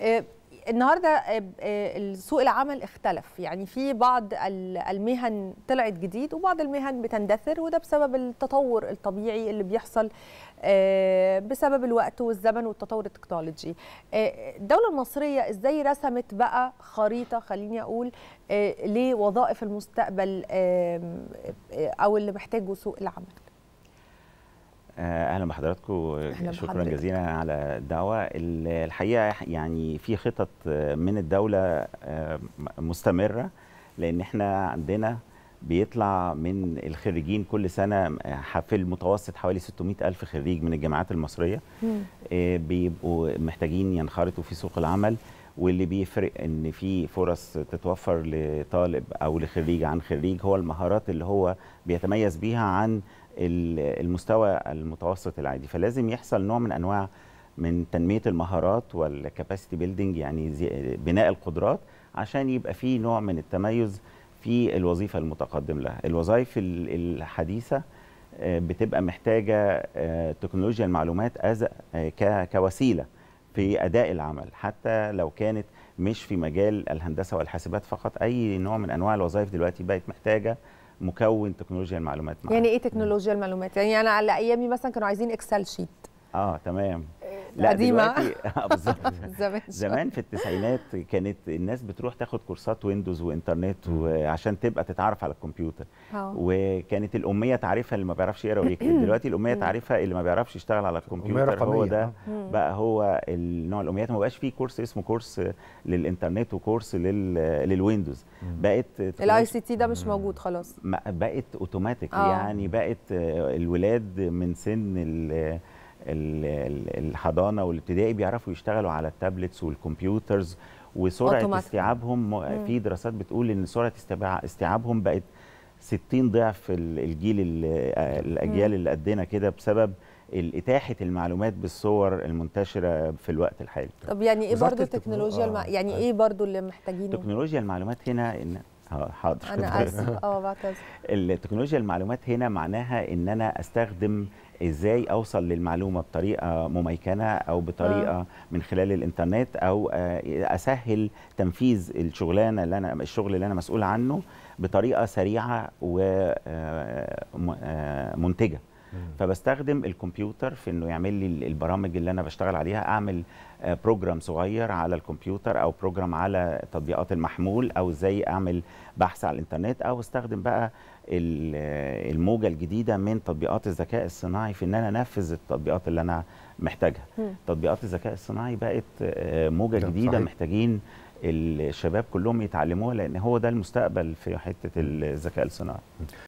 إيه، النهارده إيه، إيه، سوق العمل اختلف يعني في بعض المهن طلعت جديد وبعض المهن بتندثر وده بسبب التطور الطبيعي اللي بيحصل بسبب الوقت والزمن والتطور التكنولوجي الدولة المصرية ازاي رسمت بقى خريطة خليني اقول لوظائف المستقبل او اللي محتاجه سوق العمل آه، اهلا بحضراتكم آه، شكرا جزيلا على الدعوه الحقيقه يعني في خطط آه، من الدوله مستمره لان احنا عندنا بيطلع من الخريجين كل سنه في المتوسط حوالي 600 الف خريج من الجامعات المصريه بيبقوا محتاجين ينخرطوا في سوق العمل واللي بيفرق ان في فرص تتوفر لطالب او لخريج عن خريج هو المهارات اللي هو بيتميز بيها عن المستوى المتوسط العادي فلازم يحصل نوع من انواع من تنميه المهارات والكاباسيتي بيلدينج يعني بناء القدرات عشان يبقى في نوع من التميز في الوظيفه المتقدم لها الوظائف الحديثه آه، بتبقى محتاجه آه، تكنولوجيا المعلومات آه، كوسيله في اداء العمل حتى لو كانت مش في مجال الهندسه والحاسبات فقط اي نوع من انواع الوظائف دلوقتي بقت محتاجه مكون تكنولوجيا المعلومات معها. يعني ايه تكنولوجيا المعلومات يعني انا على ايامي مثلا كانوا عايزين اكسل شيت اه تمام لا قديمه آه، زمان زمان في التسعينات كانت الناس بتروح تاخد كورسات ويندوز وانترنت عشان تبقى تتعرف على الكمبيوتر أوه. وكانت الاميه تعرفها اللي ما بيعرفش يقرا ويكتب دلوقتي الاميه تعرفها اللي ما بيعرفش يشتغل على الكمبيوتر هو ده اه. بقى هو نوع الاميات ما بقاش فيه كورس اسمه كورس للانترنت وكورس لل... للويندوز بقت الاي سي تي ده مش موجود خلاص بقت اوتوماتيك اه. يعني بقت الولاد من سن ال الحضانه والابتدائي بيعرفوا يشتغلوا على التابلتس والكمبيوترز وسرعه أوتوماتيك. استيعابهم في دراسات بتقول ان سرعه استيعابهم بقت 60 ضعف الجيل آه، الاجيال اللي قدنا كده بسبب اتاحه المعلومات بالصور المنتشره في الوقت الحالي طب يعني ايه برضو التكنولوجيا الم... آه. يعني ايه برضو اللي محتاجينه تكنولوجيا المعلومات هنا ان حاضر انا اسف اه بعتذر التكنولوجيا المعلومات هنا معناها ان انا استخدم ازاي اوصل للمعلومه بطريقه مميكنه او بطريقه آه. من خلال الانترنت او آه، اسهل تنفيذ الشغلانه اللي انا الشغل اللي انا مسؤول عنه بطريقه سريعه ومنتجه آه، آه، فبستخدم الكمبيوتر في انه يعمل لي البرامج اللي انا بشتغل عليها اعمل بروجرام آه، صغير على الكمبيوتر او بروجرام على تطبيقات المحمول او ازاي اعمل بحث على الانترنت او استخدم بقى آه، الموجه الجديده من تطبيقات الذكاء الصناعي في ان انا انفذ التطبيقات اللي انا محتاجها تطبيقات الذكاء الصناعي بقت آه، موجه جديده صحيح. محتاجين الشباب كلهم يتعلموها لان هو ده المستقبل في حته الذكاء الصناعي